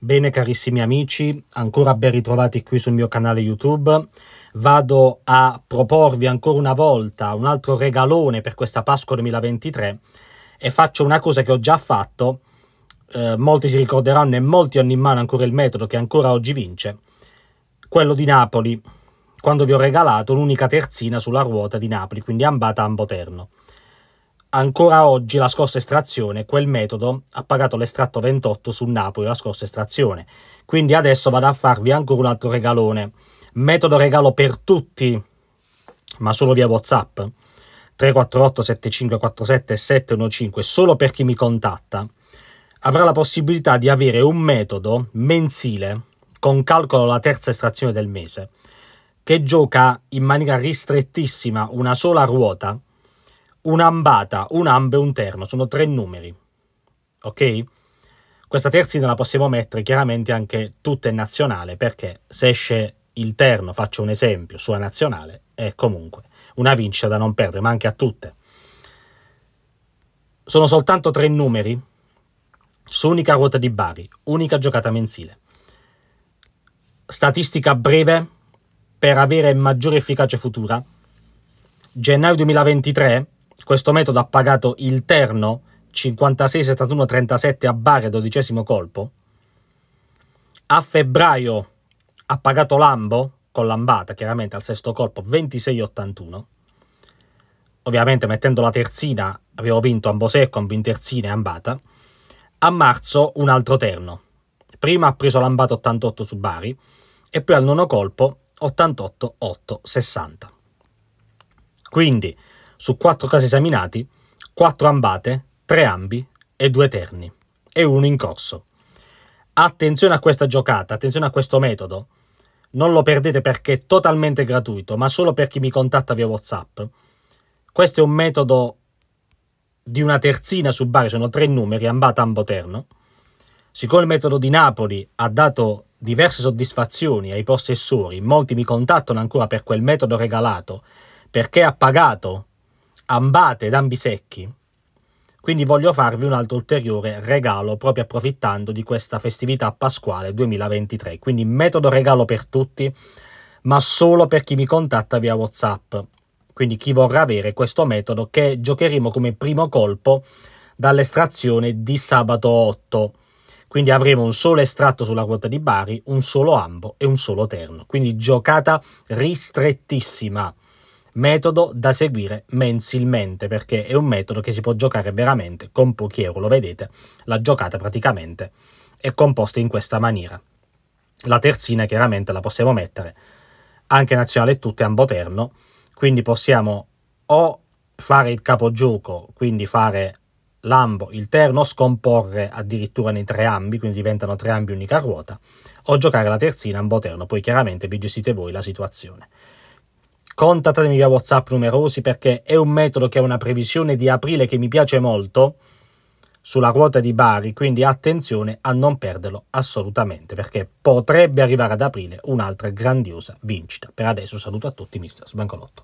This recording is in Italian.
Bene carissimi amici, ancora ben ritrovati qui sul mio canale YouTube. Vado a proporvi ancora una volta un altro regalone per questa Pasqua 2023 e faccio una cosa che ho già fatto, eh, molti si ricorderanno e molti hanno in mano ancora il metodo che ancora oggi vince, quello di Napoli, quando vi ho regalato l'unica terzina sulla ruota di Napoli, quindi ambata a amboterno. Ancora oggi la scorsa estrazione, quel metodo, ha pagato l'estratto 28 su Napoli la scorsa estrazione. Quindi adesso vado a farvi ancora un altro regalone. Metodo regalo per tutti, ma solo via Whatsapp. 348 7547 715 solo per chi mi contatta avrà la possibilità di avere un metodo mensile con calcolo la terza estrazione del mese che gioca in maniera ristrettissima una sola ruota un'ambata, un un'ambe, un terno, sono tre numeri, ok? Questa terzina la possiamo mettere chiaramente anche tutta in nazionale, perché se esce il terno, faccio un esempio, sulla nazionale, è comunque una vincita da non perdere, ma anche a tutte. Sono soltanto tre numeri su unica ruota di Bari, unica giocata mensile. Statistica breve per avere maggiore efficacia futura. Gennaio 2023 questo metodo ha pagato il terno 56-71-37 a Bari, dodicesimo colpo. A febbraio ha pagato Lambo, con Lambata chiaramente al sesto colpo, 26-81. Ovviamente mettendo la terzina avevo vinto Ambosecco, Ambinterzina e Ambata. A marzo un altro terno. Prima ha preso Lambata 88 su Bari e poi al nono colpo 88-8-60. Quindi su quattro casi esaminati, quattro ambate, tre ambi e due terni, e uno in corso. Attenzione a questa giocata, attenzione a questo metodo. Non lo perdete perché è totalmente gratuito, ma solo per chi mi contatta via WhatsApp. Questo è un metodo di una terzina su Bari, sono tre numeri, ambata amboterno. Siccome il metodo di Napoli ha dato diverse soddisfazioni ai possessori, molti mi contattano ancora per quel metodo regalato, perché ha pagato ambate d'ambisecchi. Quindi voglio farvi un altro ulteriore regalo proprio approfittando di questa festività pasquale 2023. Quindi metodo regalo per tutti, ma solo per chi mi contatta via WhatsApp. Quindi chi vorrà avere questo metodo che giocheremo come primo colpo dall'estrazione di sabato 8. Quindi avremo un solo estratto sulla ruota di Bari, un solo ambo e un solo terno. Quindi giocata ristrettissima metodo da seguire mensilmente perché è un metodo che si può giocare veramente con pochi euro, lo vedete, la giocata praticamente è composta in questa maniera. La terzina chiaramente la possiamo mettere anche nazionale tutte amboterno, quindi possiamo o fare il capogioco, quindi fare l'ambo, il terno, scomporre addirittura nei tre ambi, quindi diventano tre ambi unica ruota, o giocare la terzina ambo terno, poi chiaramente vi gestite voi la situazione contatemi via WhatsApp numerosi perché è un metodo che ha una previsione di aprile che mi piace molto sulla ruota di Bari, quindi attenzione a non perderlo assolutamente perché potrebbe arrivare ad aprile un'altra grandiosa vincita. Per adesso saluto a tutti, mister Sbancolotto.